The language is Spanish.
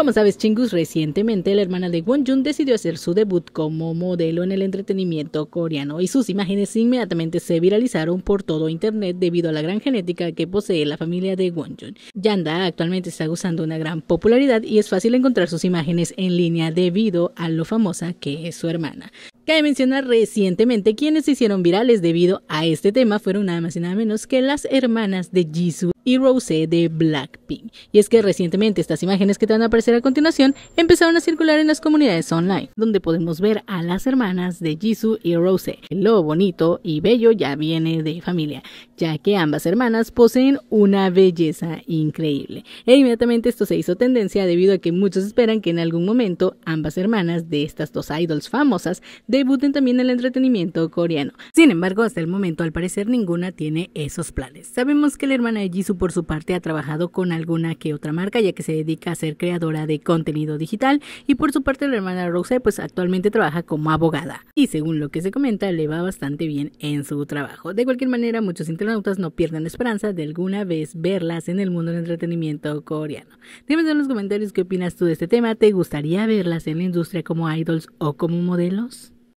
Como sabes, Chingus, recientemente la hermana de Wonjun decidió hacer su debut como modelo en el entretenimiento coreano y sus imágenes inmediatamente se viralizaron por todo internet debido a la gran genética que posee la familia de Wonjun. Yanda actualmente está gozando una gran popularidad y es fácil encontrar sus imágenes en línea debido a lo famosa que es su hermana. Cabe mencionar recientemente quienes se hicieron virales debido a este tema fueron nada más y nada menos que las hermanas de Jisoo y de Blackpink. Y es que recientemente estas imágenes que te van a aparecer a continuación empezaron a circular en las comunidades online, donde podemos ver a las hermanas de Jisoo y Rose. Lo bonito y bello ya viene de familia, ya que ambas hermanas poseen una belleza increíble. E inmediatamente esto se hizo tendencia debido a que muchos esperan que en algún momento ambas hermanas de estas dos idols famosas debuten también en el entretenimiento coreano. Sin embargo, hasta el momento al parecer ninguna tiene esos planes. Sabemos que la hermana de Jisoo por su parte ha trabajado con alguna que otra marca ya que se dedica a ser creadora de contenido digital y por su parte la hermana Rose pues actualmente trabaja como abogada y según lo que se comenta le va bastante bien en su trabajo. De cualquier manera muchos internautas no pierden esperanza de alguna vez verlas en el mundo del entretenimiento coreano. Dime en los comentarios qué opinas tú de este tema, ¿te gustaría verlas en la industria como idols o como modelos?